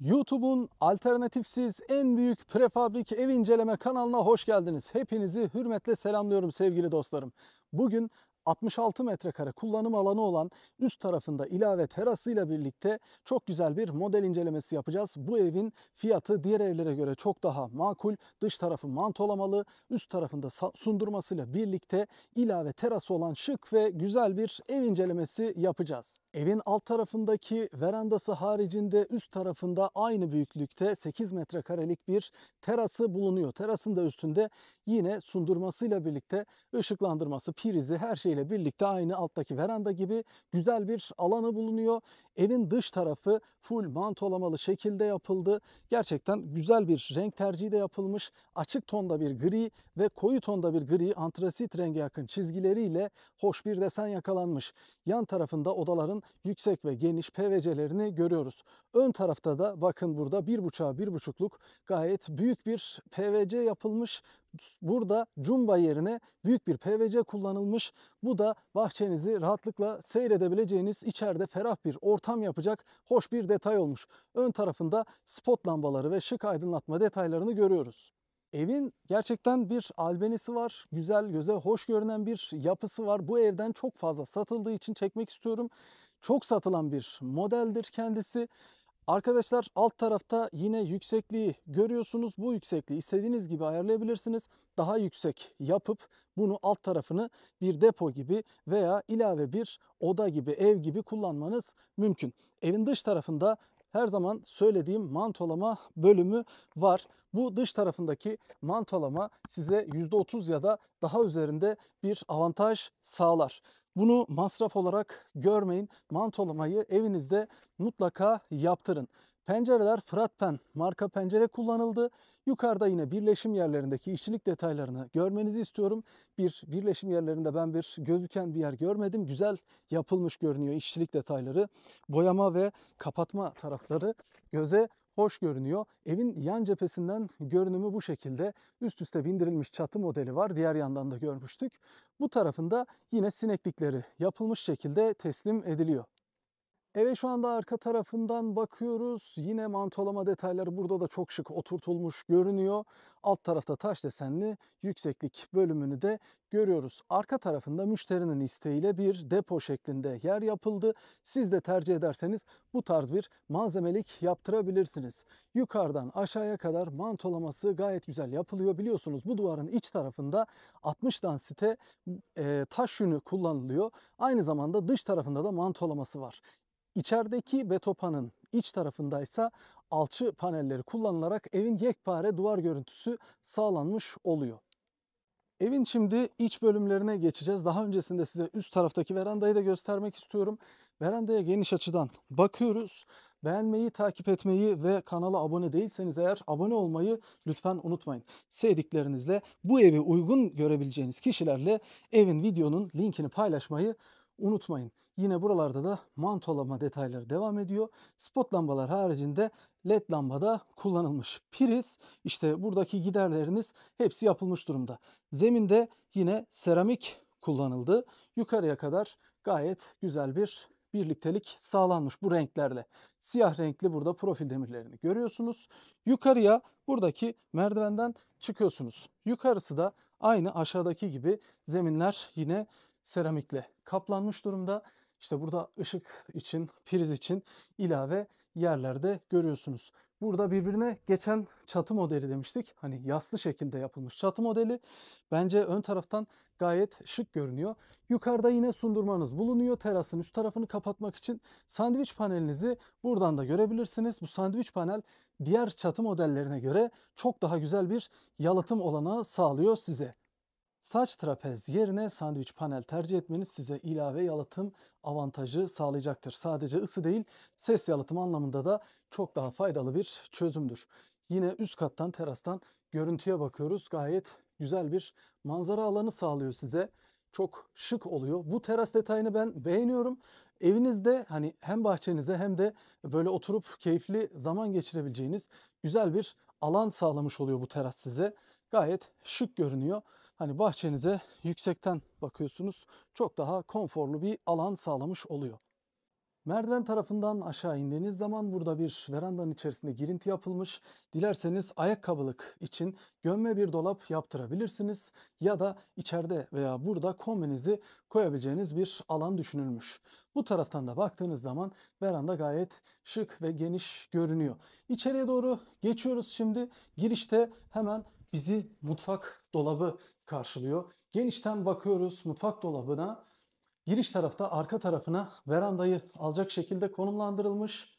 YouTube'un alternatifsiz en büyük prefabrik ev inceleme kanalına hoş geldiniz. Hepinizi hürmetle selamlıyorum sevgili dostlarım. Bugün 66 metrekare kullanım alanı olan üst tarafında ilave terasıyla birlikte çok güzel bir model incelemesi yapacağız. Bu evin fiyatı diğer evlere göre çok daha makul. Dış tarafı mantolamalı, üst tarafında sundurmasıyla birlikte ilave terası olan şık ve güzel bir ev incelemesi yapacağız. Evin alt tarafındaki verandası haricinde üst tarafında aynı büyüklükte 8 metrekarelik bir terası bulunuyor. Terasın da üstünde yine sundurmasıyla birlikte ışıklandırması, prizi her şey ile birlikte aynı alttaki veranda gibi güzel bir alanı bulunuyor. Evin dış tarafı full mantolamalı şekilde yapıldı. Gerçekten güzel bir renk tercihi de yapılmış. Açık tonda bir gri ve koyu tonda bir gri antrasit rengi yakın çizgileriyle hoş bir desen yakalanmış. Yan tarafında odaların yüksek ve geniş PVC'lerini görüyoruz. Ön tarafta da bakın burada 1.5'a 1.5'luk gayet büyük bir PVC yapılmış burada cumba yerine büyük bir PVC kullanılmış. Bu da bahçenizi rahatlıkla seyredebileceğiniz içeride ferah bir ortam Tam yapacak hoş bir detay olmuş. Ön tarafında spot lambaları ve şık aydınlatma detaylarını görüyoruz. Evin gerçekten bir albenisi var. Güzel, göze hoş görünen bir yapısı var. Bu evden çok fazla satıldığı için çekmek istiyorum. Çok satılan bir modeldir kendisi. Arkadaşlar alt tarafta yine yüksekliği görüyorsunuz. Bu yüksekliği istediğiniz gibi ayarlayabilirsiniz. Daha yüksek yapıp bunu alt tarafını bir depo gibi veya ilave bir oda gibi, ev gibi kullanmanız mümkün. Evin dış tarafında her zaman söylediğim mantolama bölümü var. Bu dış tarafındaki mantolama size %30 ya da daha üzerinde bir avantaj sağlar. Bunu masraf olarak görmeyin. Mantolamayı evinizde mutlaka yaptırın. Pencereler Fratpen marka pencere kullanıldı. Yukarıda yine birleşim yerlerindeki işçilik detaylarını görmenizi istiyorum. Bir birleşim yerlerinde ben bir gözüken bir yer görmedim. Güzel yapılmış görünüyor işçilik detayları. Boyama ve kapatma tarafları göze hoş görünüyor. Evin yan cephesinden görünümü bu şekilde. Üst üste bindirilmiş çatı modeli var. Diğer yandan da görmüştük. Bu tarafında yine sineklikleri yapılmış şekilde teslim ediliyor. Eve şu anda arka tarafından bakıyoruz. Yine mantolama detayları burada da çok şık oturtulmuş görünüyor. Alt tarafta taş desenli yükseklik bölümünü de görüyoruz. Arka tarafında müşterinin isteğiyle bir depo şeklinde yer yapıldı. Siz de tercih ederseniz bu tarz bir malzemelik yaptırabilirsiniz. Yukarıdan aşağıya kadar mantolaması gayet güzel yapılıyor. Biliyorsunuz bu duvarın iç tarafında 60 dansite e, taş yünü kullanılıyor. Aynı zamanda dış tarafında da mantolaması var. İçerideki betopanın iç tarafındaysa alçı panelleri kullanılarak evin yekpare duvar görüntüsü sağlanmış oluyor. Evin şimdi iç bölümlerine geçeceğiz. Daha öncesinde size üst taraftaki verandayı da göstermek istiyorum. Verandaya geniş açıdan bakıyoruz. Beğenmeyi, takip etmeyi ve kanala abone değilseniz eğer abone olmayı lütfen unutmayın. Sevdiklerinizle bu evi uygun görebileceğiniz kişilerle evin videonun linkini paylaşmayı unutmayın. Yine buralarda da mantolama detayları devam ediyor. Spot lambalar haricinde led lambada kullanılmış. Priz işte buradaki giderleriniz hepsi yapılmış durumda. Zeminde yine seramik kullanıldı. Yukarıya kadar gayet güzel bir birliktelik sağlanmış bu renklerle. Siyah renkli burada profil demirlerini görüyorsunuz. Yukarıya buradaki merdivenden çıkıyorsunuz. Yukarısı da aynı aşağıdaki gibi zeminler yine seramikle kaplanmış durumda. İşte burada ışık için, priz için ilave yerlerde görüyorsunuz. Burada birbirine geçen çatı modeli demiştik. Hani yaslı şekilde yapılmış çatı modeli. Bence ön taraftan gayet şık görünüyor. Yukarıda yine sundurmanız bulunuyor. Terasın üst tarafını kapatmak için sandviç panelinizi buradan da görebilirsiniz. Bu sandviç panel diğer çatı modellerine göre çok daha güzel bir yalıtım olanağı sağlıyor size. Saç trapez yerine sandviç panel tercih etmeniz size ilave yalıtım avantajı sağlayacaktır. Sadece ısı değil ses yalıtım anlamında da çok daha faydalı bir çözümdür. Yine üst kattan terastan görüntüye bakıyoruz. Gayet güzel bir manzara alanı sağlıyor size çok şık oluyor. Bu teras detayını ben beğeniyorum. Evinizde hani hem bahçenize hem de böyle oturup keyifli zaman geçirebileceğiniz güzel bir alan sağlamış oluyor bu teras size. Gayet şık görünüyor hani bahçenize yüksekten bakıyorsunuz. Çok daha konforlu bir alan sağlamış oluyor. Merdiven tarafından aşağı indiğiniz zaman burada bir verandanın içerisinde girinti yapılmış. Dilerseniz ayakkabılık için gömme bir dolap yaptırabilirsiniz ya da içeride veya burada kombinizi koyabileceğiniz bir alan düşünülmüş. Bu taraftan da baktığınız zaman veranda gayet şık ve geniş görünüyor. İçeriye doğru geçiyoruz şimdi. Girişte hemen bizi mutfak dolabı karşılıyor. Genişten bakıyoruz mutfak dolabına. Giriş tarafta arka tarafına verandayı alacak şekilde konumlandırılmış.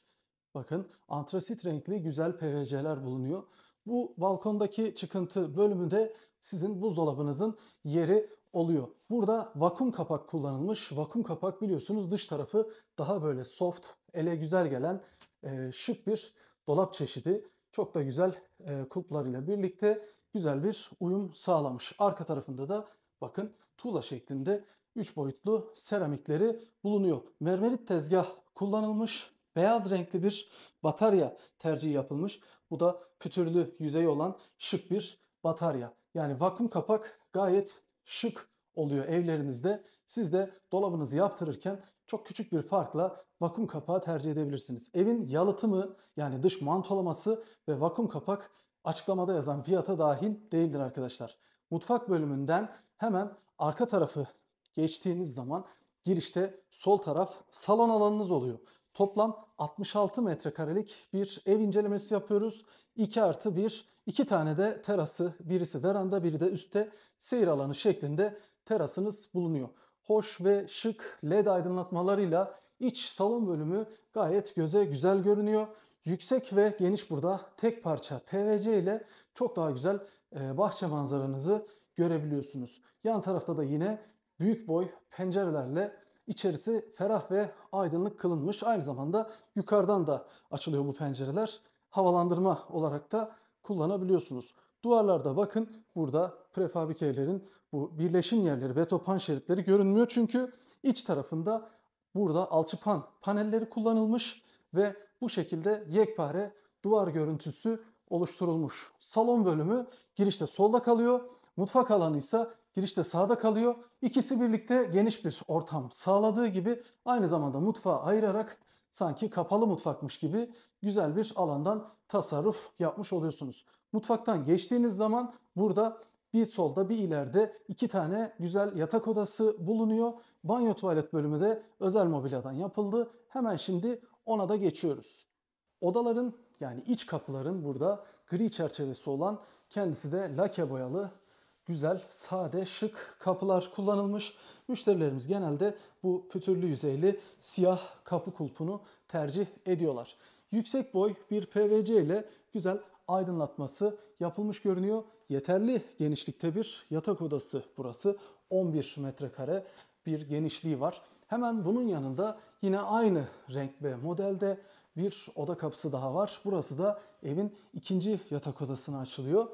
Bakın antrasit renkli güzel PVC'ler bulunuyor. Bu balkondaki çıkıntı bölümünde sizin buzdolabınızın yeri oluyor. Burada vakum kapak kullanılmış. Vakum kapak biliyorsunuz dış tarafı daha böyle soft, ele güzel gelen e, şık bir dolap çeşidi çok da güzel e, kulplarıyla birlikte güzel bir uyum sağlamış. Arka tarafında da bakın tuğla şeklinde 3 boyutlu seramikleri bulunuyor. Mermerit tezgah kullanılmış. Beyaz renkli bir batarya tercihi yapılmış. Bu da pütürlü yüzey olan şık bir batarya. Yani vakum kapak gayet şık oluyor evlerinizde. Siz de dolabınızı yaptırırken çok küçük bir farkla vakum kapağı tercih edebilirsiniz. Evin yalıtımı yani dış mantolaması ve vakum kapak açıklamada yazan fiyata dahil değildir arkadaşlar. Mutfak bölümünden hemen arka tarafı geçtiğiniz zaman girişte sol taraf salon alanınız oluyor. Toplam 66 metrekarelik bir ev incelemesi yapıyoruz. 2 artı 1, 2 tane de terası, birisi veranda, biri de üstte seyir alanı şeklinde terasınız bulunuyor. Hoş ve şık led aydınlatmalarıyla iç salon bölümü gayet göze güzel görünüyor. Yüksek ve geniş burada tek parça PVC ile çok daha güzel e, bahçe manzaranızı görebiliyorsunuz. Yan tarafta da yine büyük boy pencerelerle içerisi ferah ve aydınlık kılınmış. Aynı zamanda yukarıdan da açılıyor bu pencereler. Havalandırma olarak da kullanabiliyorsunuz. Duvarlarda bakın burada prefabrik evlerin bu birleşim yerleri, betopan şeritleri görünmüyor. Çünkü iç tarafında burada alçıpan panelleri kullanılmış ve bu şekilde yekpare duvar görüntüsü oluşturulmuş. Salon bölümü girişte solda kalıyor. Mutfak alanı ise girişte sağda kalıyor. İkisi birlikte geniş bir ortam sağladığı gibi aynı zamanda mutfağı ayırarak sanki kapalı mutfakmış gibi güzel bir alandan tasarruf yapmış oluyorsunuz. Mutfaktan geçtiğiniz zaman burada bir solda bir ileride iki tane güzel yatak odası bulunuyor. Banyo tuvalet bölümü de özel mobilyadan yapıldı. Hemen şimdi ona da geçiyoruz. Odaların yani iç kapıların burada gri çerçevesi olan kendisi de lake boyalı güzel, sade, şık kapılar kullanılmış. Müşterilerimiz genelde bu pütürlü yüzeyli siyah kapı kulpunu tercih ediyorlar. Yüksek boy bir PVC ile güzel aydınlatması yapılmış görünüyor. Yeterli genişlikte bir yatak odası burası. 11 metrekare bir genişliği var. Hemen bunun yanında yine aynı renk ve modelde bir oda kapısı daha var. Burası da evin ikinci yatak odasına açılıyor.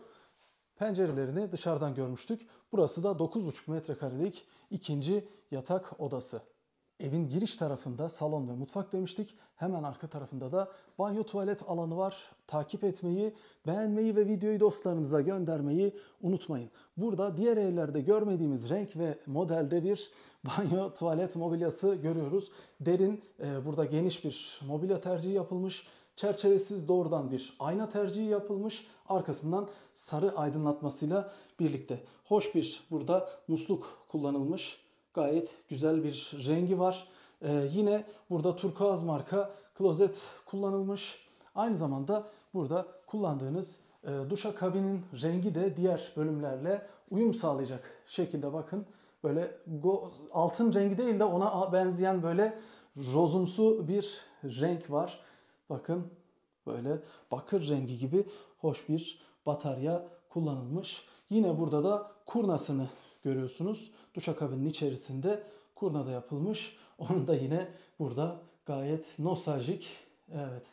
Pencerelerini dışarıdan görmüştük. Burası da 9,5 metrekarelik ikinci yatak odası. Evin giriş tarafında salon ve mutfak demiştik. Hemen arka tarafında da banyo tuvalet alanı var. Takip etmeyi, beğenmeyi ve videoyu dostlarınıza göndermeyi unutmayın. Burada diğer evlerde görmediğimiz renk ve modelde bir banyo tuvalet mobilyası görüyoruz. Derin, e, burada geniş bir mobilya tercihi yapılmış. Çerçevesiz doğrudan bir ayna tercihi yapılmış. Arkasından sarı aydınlatmasıyla birlikte. Hoş bir burada musluk kullanılmış Gayet güzel bir rengi var. Ee, yine burada turkuaz marka klozet kullanılmış. Aynı zamanda burada kullandığınız e, duşa kabinin rengi de diğer bölümlerle uyum sağlayacak şekilde bakın. Böyle go, altın rengi değil de ona benzeyen böyle rozumsu bir renk var. Bakın böyle bakır rengi gibi hoş bir batarya kullanılmış. Yine burada da kurnasını görüyorsunuz. Duşakabinin içerisinde da yapılmış. Onun da yine burada gayet nostaljik evet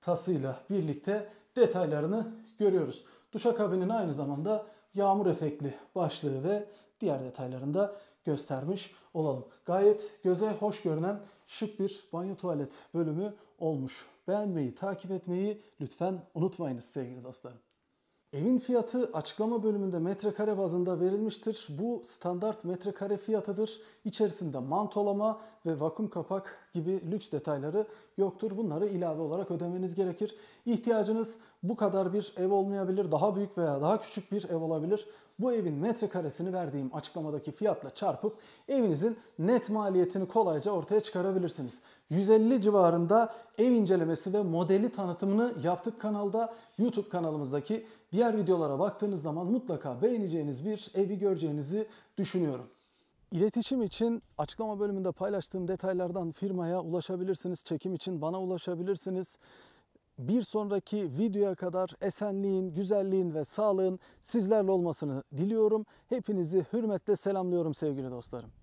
tasıyla birlikte detaylarını görüyoruz. Duşakabinin aynı zamanda yağmur efektli başlığı ve diğer detaylarını da göstermiş olalım. Gayet göze hoş görünen şık bir banyo tuvalet bölümü olmuş. Beğenmeyi, takip etmeyi lütfen unutmayınız sevgili dostlarım. Evin fiyatı açıklama bölümünde metrekare bazında verilmiştir. Bu standart metrekare fiyatıdır. İçerisinde mantolama ve vakum kapak gibi lüks detayları yoktur. Bunları ilave olarak ödemeniz gerekir. İhtiyacınız bu kadar bir ev olmayabilir. Daha büyük veya daha küçük bir ev olabilir. Bu evin metrekaresini verdiğim açıklamadaki fiyatla çarpıp evinizin net maliyetini kolayca ortaya çıkarabilirsiniz. 150 civarında ev incelemesi ve modeli tanıtımını yaptık kanalda. YouTube kanalımızdaki diğer videolara baktığınız zaman mutlaka beğeneceğiniz bir evi göreceğinizi düşünüyorum. İletişim için açıklama bölümünde paylaştığım detaylardan firmaya ulaşabilirsiniz. Çekim için bana ulaşabilirsiniz. Bir sonraki videoya kadar esenliğin, güzelliğin ve sağlığın sizlerle olmasını diliyorum. Hepinizi hürmetle selamlıyorum sevgili dostlarım.